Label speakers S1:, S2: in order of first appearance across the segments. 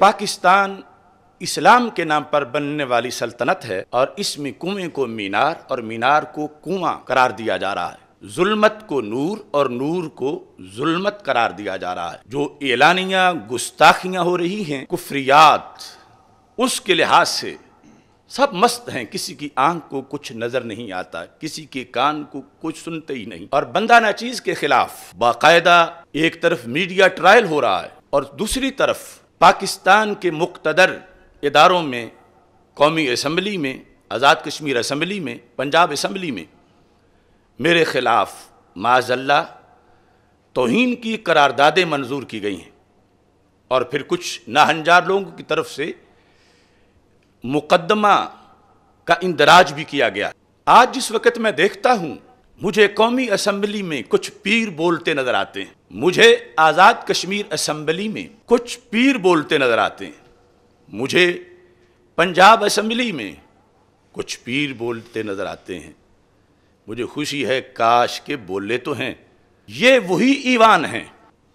S1: पाकिस्तान इस्लाम के नाम पर बनने वाली सल्तनत है और इसमें कुएं को मीनार और मीनार को कुआं करार दिया जा रहा है जुल्मत को नूर और नूर को जुल्मत करार दिया जा रहा है जो एलानियां गुस्ताखियां हो रही हैं कुफरियात उसके लिहाज से सब मस्त हैं किसी की आंख को कुछ नजर नहीं आता किसी के कान को कुछ सुनते ही नहीं और बंदा चीज के खिलाफ बाकायदा एक तरफ मीडिया ट्रायल हो रहा है और दूसरी तरफ पाकिस्तान के मुख्तर इदारों में कौमी असम्बली में आज़ाद कश्मीर असम्बली में पंजाब असम्बली में मेरे ख़िलाफ़ माजल्ला तोहन की करारदादें मंजूर की गई हैं और फिर कुछ नाहनजार लोगों की तरफ से मुकदमा का इंदराज भी किया गया आज जिस वक्त मैं देखता हूँ मुझे कौमी असम्बली में कुछ पीर बोलते नजर आते हैं मुझे आज़ाद कश्मीर असम्बली में कुछ पीर बोलते नजर आते हैं मुझे पंजाब असम्बली में कुछ पीर बोलते नजर आते हैं मुझे खुशी है काश के बोले तो हैं ये वही ईवान हैं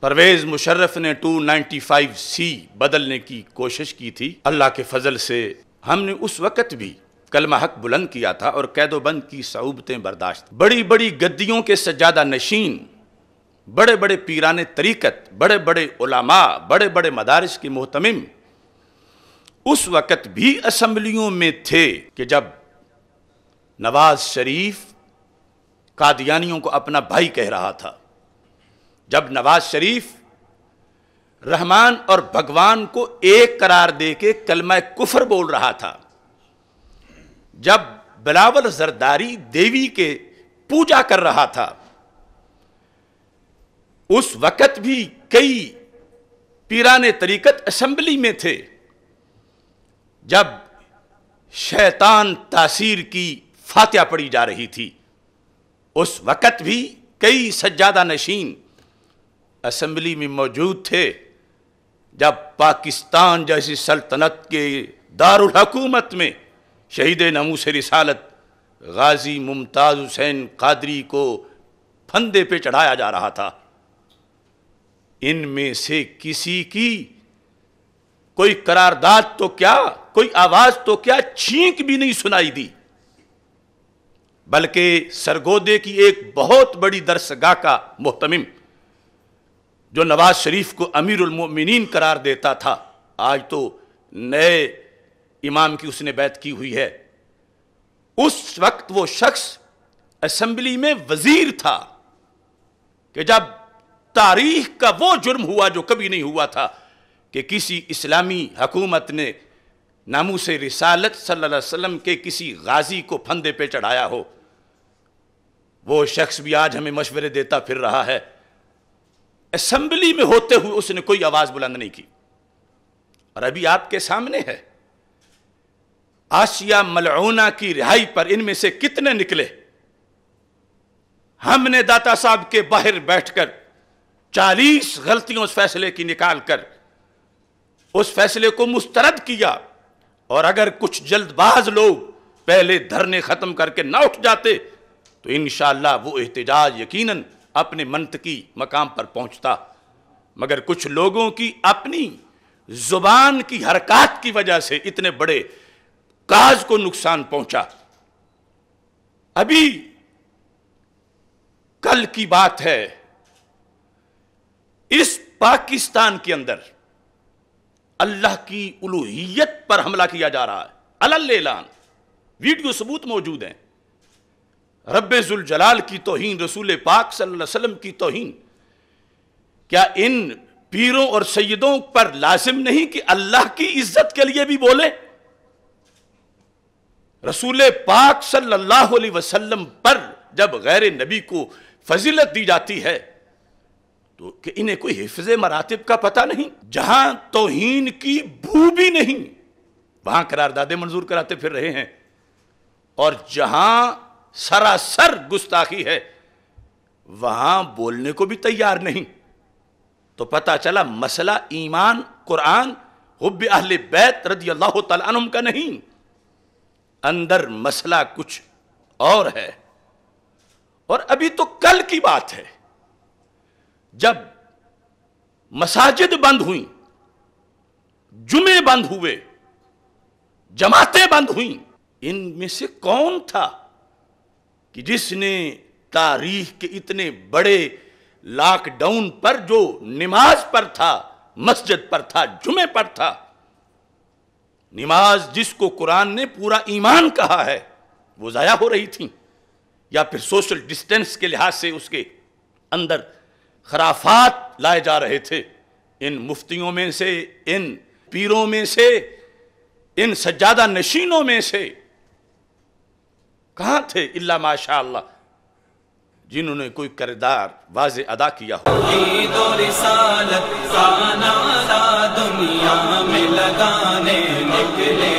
S1: परवेज़ मुशर्रफ ने 295 सी बदलने की कोशिश की थी अल्लाह के फजल से हमने उस वक़्त भी कलमा हक बुलंद किया था और कैदोबंद की सऊबतें बर्दाश्त बड़ी बड़ी गद्दियों के सज्जादा नशीन बड़े बड़े पीरान तरीक़त बड़े बड़े उलामा बड़े बड़े मदारस के मोहतमिम उस वक़्त भी असम्बलियों में थे कि जब नवाज शरीफ कादियानियों को अपना भाई कह रहा था जब नवाज शरीफ रहमान और भगवान को एक करार दे के कलमा कुफर बोल रहा था जब बिलावल जरदारी देवी के पूजा कर रहा था उस वक़्त भी कई पीरान तरीकत असम्बली में थे जब शैतान तासीर की फातिया पड़ी जा रही थी उस वक़्त भी कई सज्जादा नशीन असम्बली में मौजूद थे जब पाकिस्तान जैसी सल्तनत के दारुल हकूमत में शहीद से रिसालत गाजी मुमताज़ हुसैन कादरी को फंदे पे चढ़ाया जा रहा था इनमें से किसी की कोई करारदाद तो क्या कोई आवाज़ तो क्या छींक भी नहीं सुनाई दी बल्कि सरगोदे की एक बहुत बड़ी दरसगाह का मोहतमिम जो नवाज शरीफ को अमीर उलमोमिन करार देता था आज तो नए इमाम की उसने बैत की हुई है उस वक्त वो शख्स असेंबली में वजीर था कि जब तारीख का वो जुर्म हुआ जो कभी नहीं हुआ था कि किसी इस्लामी हकूमत ने नामू से रिसालत सल्लल्लाहु अलैहि वसल्लम के किसी गाजी को फंदे पे चढ़ाया हो वो शख्स भी आज हमें मशवरे देता फिर रहा है असम्बली में होते हुए उसने कोई आवाज़ बुलंद नहीं की और अभी आपके सामने है आशिया मलऊना की रिहाई पर इनमें से कितने निकले हमने दाता साहब के बाहर बैठकर चालीस गलतियों उस फैसले की निकाल कर उस फैसले को मुस्तरद किया और अगर कुछ जल्दबाज लोग पहले धरने ख़त्म करके ना उठ जाते तो इन वो एहतजाज यकीनन अपने की मकाम पर पहुंचता मगर कुछ लोगों की अपनी जुबान की हरकत की वजह से इतने बड़े काज को नुकसान पहुंचा अभी कल की बात है इस पाकिस्तान के अंदर अल्लाह की उलूहियत पर हमला किया जा रहा है अलल ऐलान वीडियो सबूत मौजूद हैं रब्बुल जलाल की तोहन रसूल पाक सल्लल्लाहु अलैहि वसल्लम की तोहन क्या इन पीरों और सैदों पर लाजिम नहीं कि अल्लाह की इज्जत के लिए भी बोले रसूल पाक सल्लल्लाहु अलैहि वसल्लम पर जब गैर नबी को फजीलत दी जाती है तो कि इन्हें कोई हिफज मरातब का पता नहीं जहां तोहीन की भू भी नहीं वहां करारदादे मंजूर कराते फिर रहे हैं और जहां सरासर गुस्ताखी है वहां बोलने को भी तैयार नहीं तो पता चला मसला ईमान कुरान हुब अहल बैत रदी अल्लाह तम का नहीं अंदर मसला कुछ और है और अभी तो कल की बात है जब मसाजिद बंद हुई जुमे बंद हुए जमातें बंद हुई इनमें से कौन था कि जिसने तारीख के इतने बड़े लॉकडाउन पर जो नमाज पर था मस्जिद पर था जुमे पर था नमाज जिसको कुरान ने पूरा ईमान कहा है वो ज़ाया हो रही थी या फिर सोशल डिस्टेंस के लिहाज से उसके अंदर खराफात लाए जा रहे थे इन मुफ्तियों में से इन पीरों में से इन सज्जादा नशीनों में से कहाँ थे इल्ला माशा जिन्होंने कोई किरदार वाज अदा किया हो दुनिया में लगा 예.